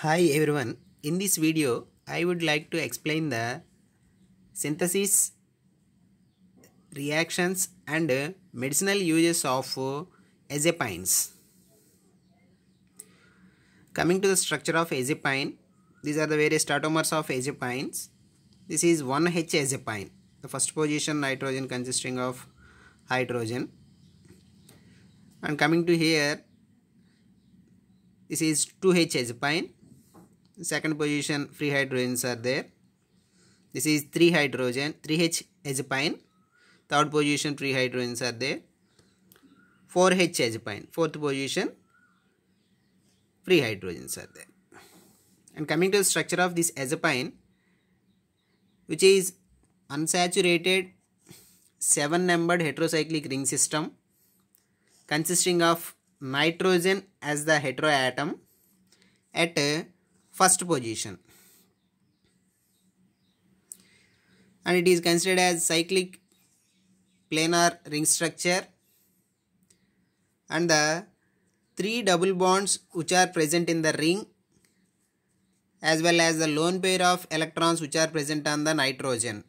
Hi everyone, in this video I would like to explain the synthesis, reactions and medicinal uses of azepines. Coming to the structure of azepine, these are the various tautomers of azepines. This is 1H azepine. the first position nitrogen consisting of hydrogen. And coming to here, this is 2H azepine second position free hydrogens are there this is 3 hydrogen 3h azepine third position free hydrogens are there 4h azepine fourth position free hydrogens are there and coming to the structure of this azepine which is unsaturated 7 numbered heterocyclic ring system consisting of nitrogen as the heteroatom at first position and it is considered as cyclic planar ring structure and the three double bonds which are present in the ring as well as the lone pair of electrons which are present on the nitrogen.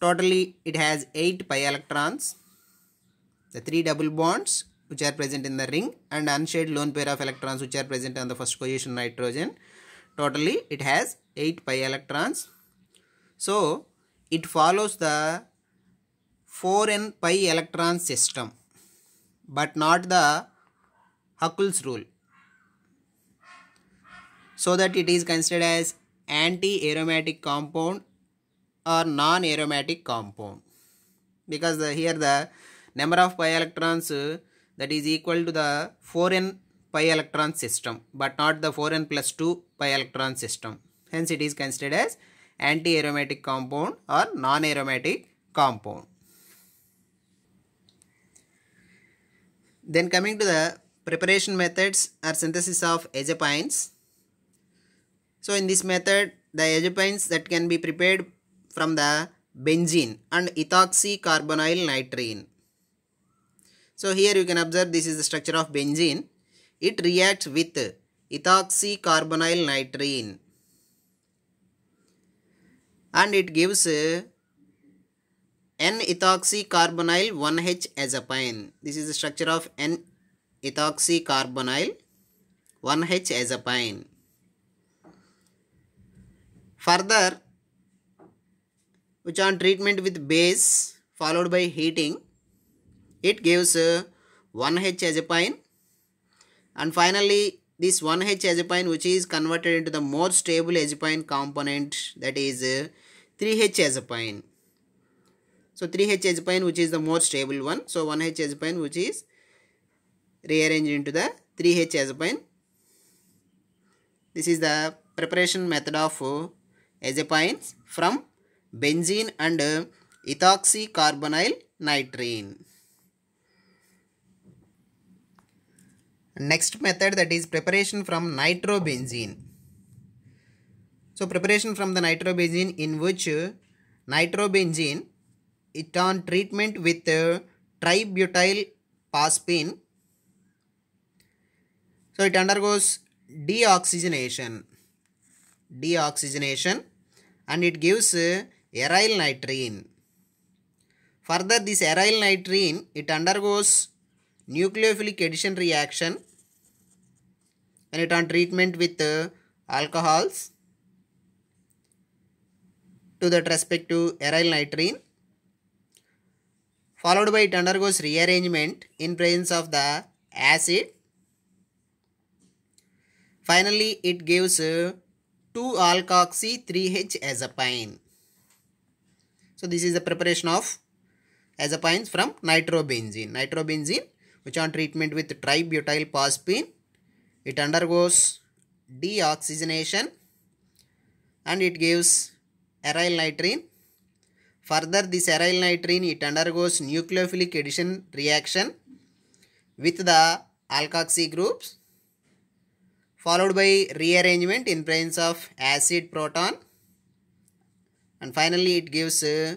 Totally it has 8 pi electrons, the three double bonds which are present in the ring and unshared lone pair of electrons which are present on the first position nitrogen. Totally it has 8 pi electrons. So it follows the 4n pi electron system but not the Huckel's rule. So that it is considered as anti-aromatic compound or non-aromatic compound because the, here the number of pi electrons that is equal to the 4n pi electron system but not the 4n plus 2 pi electron system. Hence it is considered as anti-aromatic compound or non-aromatic compound. Then coming to the preparation methods or synthesis of azepines. So in this method the azepines that can be prepared from the benzene and ethoxy carbonyl nitrene so here you can observe this is the structure of benzene. It reacts with ethoxy carbonyl nitrene and it gives N-ethoxy carbonyl 1H azapine. This is the structure of N-ethoxy carbonyl 1H azapine. Further, which on treatment with base followed by heating it gives 1H uh, azepine and finally this 1H azepine which is converted into the more stable azepine component that is 3H uh, azepine. So 3H azepine which is the more stable one. So 1H azepine which is rearranged into the 3H azepine. This is the preparation method of uh, azepines from benzene and ethoxycarbonyl nitrene. Next method that is preparation from nitrobenzene. So preparation from the nitrobenzene in which uh, nitrobenzene it on treatment with uh, tributyl phosphine. So it undergoes deoxygenation, deoxygenation and it gives uh, aryl nitrine. Further this aryl nitrine it undergoes nucleophilic addition reaction and it on treatment with uh, alcohols to that respect to aryl nitrene followed by it undergoes rearrangement in presence of the acid Finally, it gives 2-alkoxy-3H uh, azapine. So, this is the preparation of azapines from nitrobenzene. Nitrobenzene which on treatment with tributyl phosphine it undergoes deoxygenation and it gives aryl nitrine. Further this aryl nitrine it undergoes nucleophilic addition reaction with the alkoxy groups followed by rearrangement in presence of acid proton and finally it gives uh,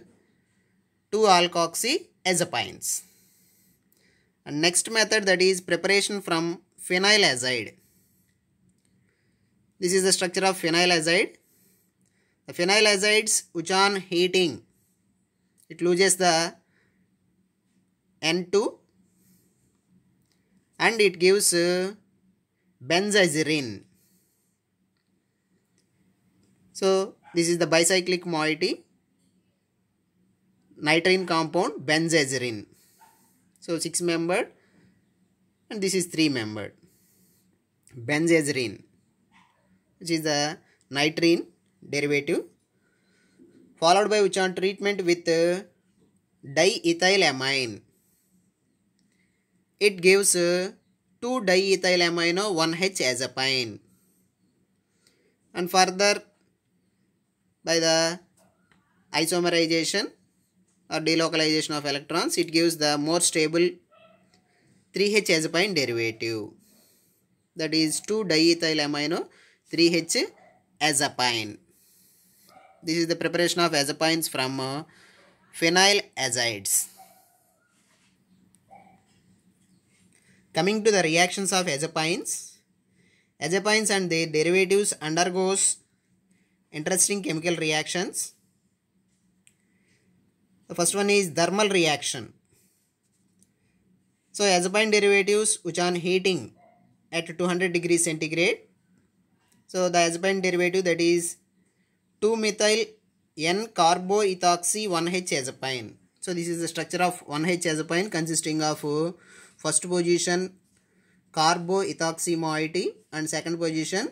two alkoxy azepines. And next method that is preparation from phenyl azide. This is the structure of azide. The Phenyl which on heating, it loses the N2 and it gives uh, benzazirine. So this is the bicyclic moiety nitrine compound benzazirine. So 6 membered and this is 3 membered. Benzazarine which is the nitrine derivative followed by which on treatment with uh, diethylamine. It gives uh, 2 diethylamino 1H as a azapine. And further by the isomerization or delocalization of electrons, it gives the more stable 3H azopine derivative. That is 2 diethyl amino 3H azopine. This is the preparation of azapines from uh, phenyl azides. Coming to the reactions of azapines, azapines and their derivatives undergoes interesting chemical reactions the first one is thermal reaction. So azepine derivatives which are heating at 200 degrees centigrade. So the azepine derivative that is 2-methyl N carboethoxy 1H azepine So this is the structure of 1H azepine consisting of uh, first position carboethoxy moiety and second position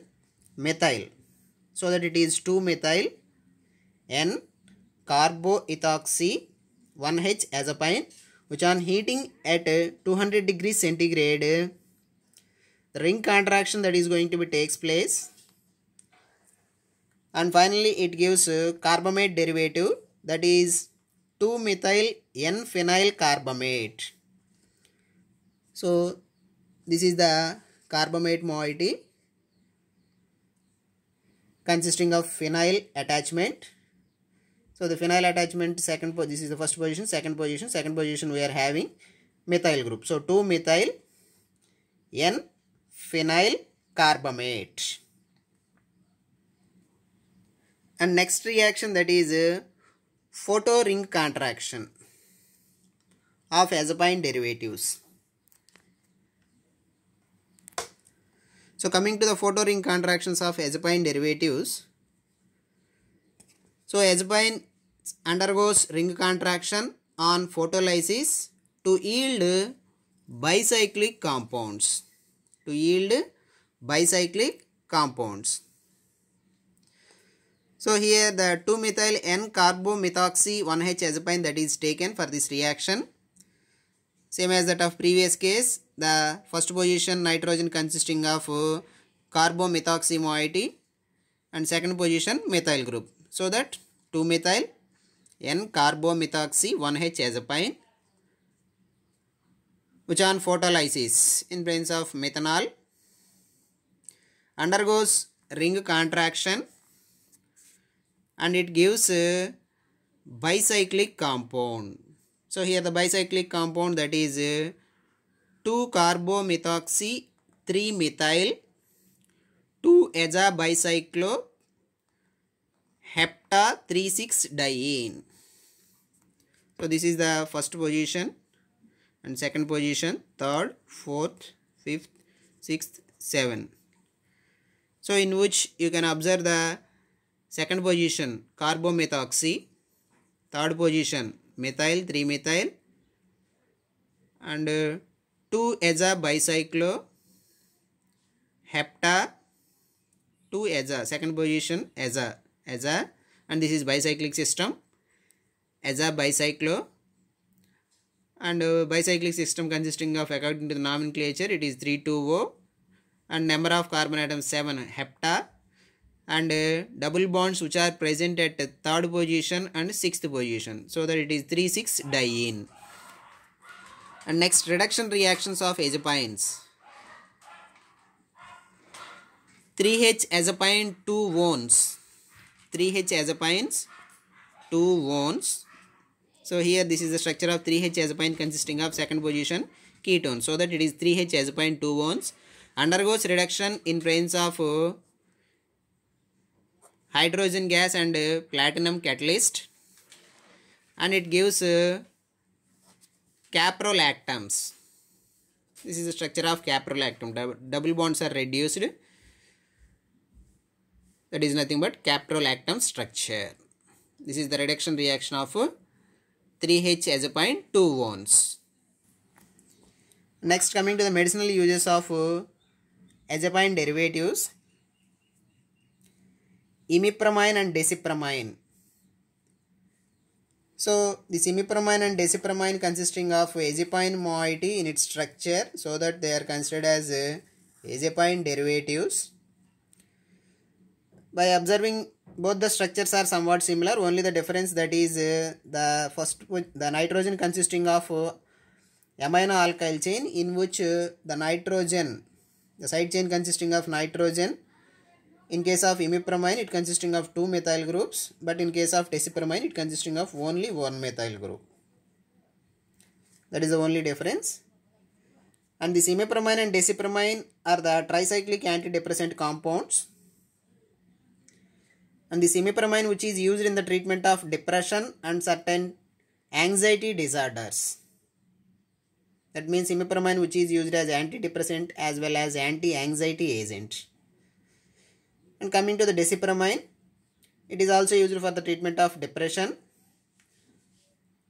methyl. So that it is 2-methyl N carboethoxy 1H azapine which on heating at 200 degrees centigrade the ring contraction that is going to be takes place and finally it gives carbamate derivative that is 2 methyl N phenyl carbamate so this is the carbamate moiety consisting of phenyl attachment so the phenyl attachment second this is the first position second position second position we are having methyl group. So 2 methyl N phenyl carbamate. And next reaction that is a uh, photo ring contraction of azepine derivatives. So coming to the photo ring contractions of azepine derivatives, so azepine undergoes ring contraction on photolysis to yield bicyclic compounds. To yield bicyclic compounds. So here the 2-methyl N-carbomethoxy 1-H-azepine that is taken for this reaction. Same as that of previous case, the first position nitrogen consisting of carbomethoxy moiety and second position methyl group. So that 2 methyl N carbomethoxy 1H-azepine which on photolysis in presence of methanol undergoes ring contraction and it gives bicyclic compound. So here the bicyclic compound that is 2 carbomethoxy 3 methyl 2 aza bicyclo hepta-36-diene. So this is the first position and second position, third, fourth, fifth, sixth, seventh. So in which you can observe the second position carbomethoxy, third position methyl 3-methyl and uh, 2-aza bicyclo hepta 2 aza second position aza as a and this is bicyclic system as a bicyclo and uh, bicyclic system consisting of according to the nomenclature it is 320 and number of carbon atoms 7 hepta and uh, double bonds which are present at third position and sixth position so that it is 3 6 diene and next reduction reactions of azepines 3H azepine 2 ones 3H azapines, 2 ones. So here this is the structure of 3H azapine consisting of second position ketone. So that it is 3H azapine 2 ones. Undergoes reduction in presence of uh, hydrogen gas and uh, platinum catalyst. And it gives uh, caprolactams. This is the structure of caprolactam. Double bonds are reduced that is nothing but caprolactam structure. This is the reduction reaction of 3H uh, a point 2 ones. Next coming to the medicinal uses of uh, azepine derivatives. Imipramine and desipramine. So this imipramine and desipramine consisting of azepine moiety in its structure so that they are considered as uh, azepine derivatives by observing both the structures are somewhat similar only the difference that is uh, the first the nitrogen consisting of uh, amino alkyl chain in which uh, the nitrogen the side chain consisting of nitrogen in case of imipramine it consisting of two methyl groups but in case of desipramine, it consisting of only one methyl group that is the only difference and this imipramine and desipramine are the tricyclic antidepressant compounds and the simipromine which is used in the treatment of depression and certain anxiety disorders. That means simipromine which is used as antidepressant as well as anti-anxiety agent. And coming to the desipramine, it is also used for the treatment of depression.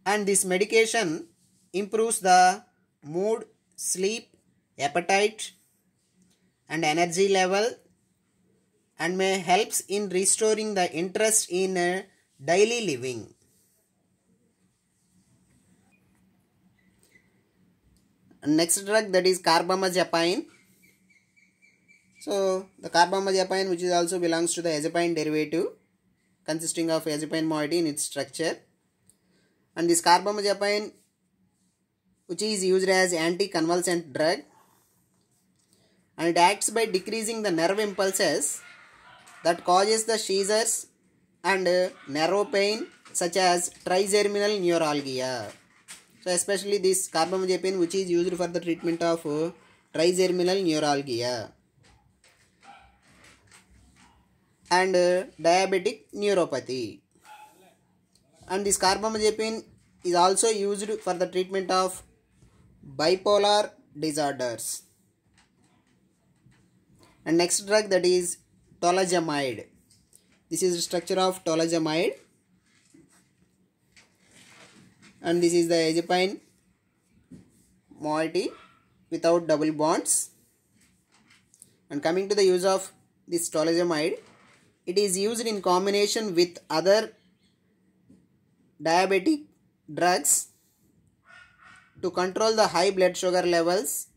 And this medication improves the mood, sleep, appetite and energy level and may helps in restoring the interest in daily living. Next drug that is carbamazepine. So the carbamazepine which is also belongs to the azepine derivative consisting of azepine moiety in its structure. And this carbamazepine which is used as anticonvulsant drug and it acts by decreasing the nerve impulses that causes the seizures and narrow uh, pain such as trigeminal neuralgia. So especially this carbamazepine which is used for the treatment of uh, trigeminal neuralgia and uh, diabetic neuropathy. And this carbamazepine is also used for the treatment of bipolar disorders. And next drug that is Tolazamide. This is the structure of tolazamide, And this is the azepine moiety without double bonds. And coming to the use of this tolazamide, it is used in combination with other diabetic drugs to control the high blood sugar levels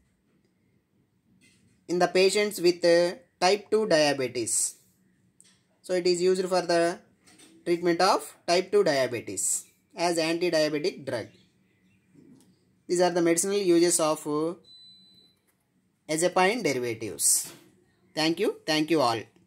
in the patients with uh, type 2 diabetes. So it is used for the treatment of type 2 diabetes as anti-diabetic drug. These are the medicinal uses of uh, azepine derivatives. Thank you. Thank you all.